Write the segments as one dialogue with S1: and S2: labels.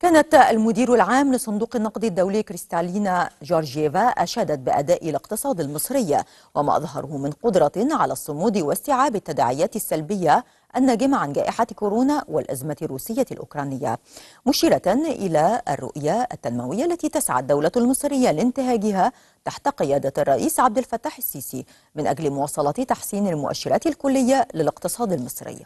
S1: كانت المدير العام لصندوق النقد الدولي كريستالينا جورجيفا أشادت بأداء الاقتصاد المصري وما أظهره من قدرة على الصمود واستيعاب التداعيات السلبية الناجمة عن جائحة كورونا والأزمة الروسية الأوكرانية مشيرة إلى الرؤية التنموية التي تسعى الدولة المصرية لانتهاجها تحت قيادة الرئيس عبد الفتاح السيسي من أجل مواصلة تحسين المؤشرات الكلية للاقتصاد المصري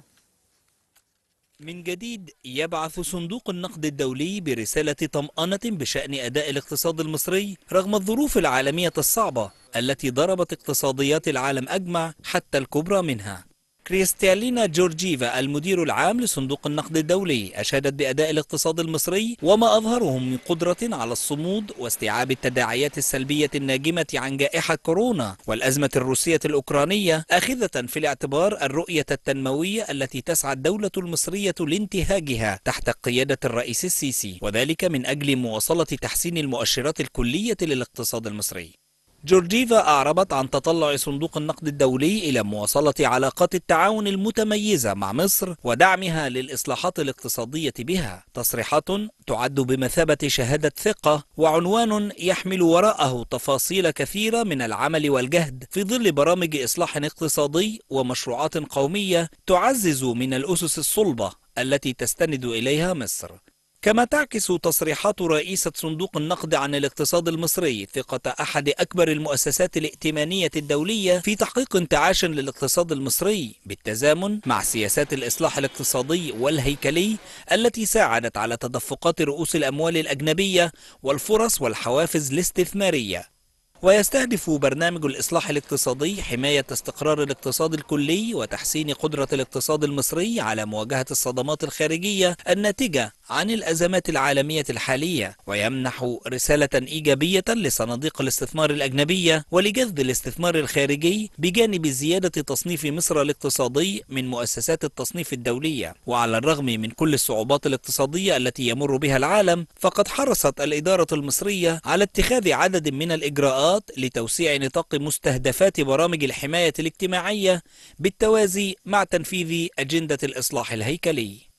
S2: من جديد يبعث صندوق النقد الدولي برسالة طمأنة بشأن أداء الاقتصاد المصري رغم الظروف العالمية الصعبة التي ضربت اقتصاديات العالم أجمع حتى الكبرى منها كريستالينا جورجيفا المدير العام لصندوق النقد الدولي أشادت بأداء الاقتصاد المصري وما أظهره من قدرة على الصمود واستيعاب التداعيات السلبية الناجمة عن جائحة كورونا والأزمة الروسية الأوكرانية آخذة في الاعتبار الرؤية التنموية التي تسعى الدولة المصرية لانتهاجها تحت قيادة الرئيس السيسي وذلك من أجل مواصلة تحسين المؤشرات الكلية للاقتصاد المصري جورجيفا أعربت عن تطلع صندوق النقد الدولي إلى مواصلة علاقات التعاون المتميزة مع مصر ودعمها للإصلاحات الاقتصادية بها تصريحات تعد بمثابة شهادة ثقة وعنوان يحمل وراءه تفاصيل كثيرة من العمل والجهد في ظل برامج إصلاح اقتصادي ومشروعات قومية تعزز من الأسس الصلبة التي تستند إليها مصر كما تعكس تصريحات رئيسة صندوق النقد عن الاقتصاد المصري ثقة أحد أكبر المؤسسات الائتمانية الدولية في تحقيق انتعاش للاقتصاد المصري بالتزامن مع سياسات الإصلاح الاقتصادي والهيكلي التي ساعدت على تدفقات رؤوس الأموال الأجنبية والفرص والحوافز الاستثمارية ويستهدف برنامج الإصلاح الاقتصادي حماية استقرار الاقتصاد الكلي وتحسين قدرة الاقتصاد المصري على مواجهة الصدمات الخارجية الناتجة عن الأزمات العالمية الحالية ويمنح رسالة إيجابية لصناديق الاستثمار الأجنبية ولجذب الاستثمار الخارجي بجانب زيادة تصنيف مصر الاقتصادي من مؤسسات التصنيف الدولية وعلى الرغم من كل الصعوبات الاقتصادية التي يمر بها العالم فقد حرصت الإدارة المصرية على اتخاذ عدد من الإجراءات لتوسيع نطاق مستهدفات برامج الحماية الاجتماعية بالتوازي مع تنفيذ أجندة الإصلاح الهيكلي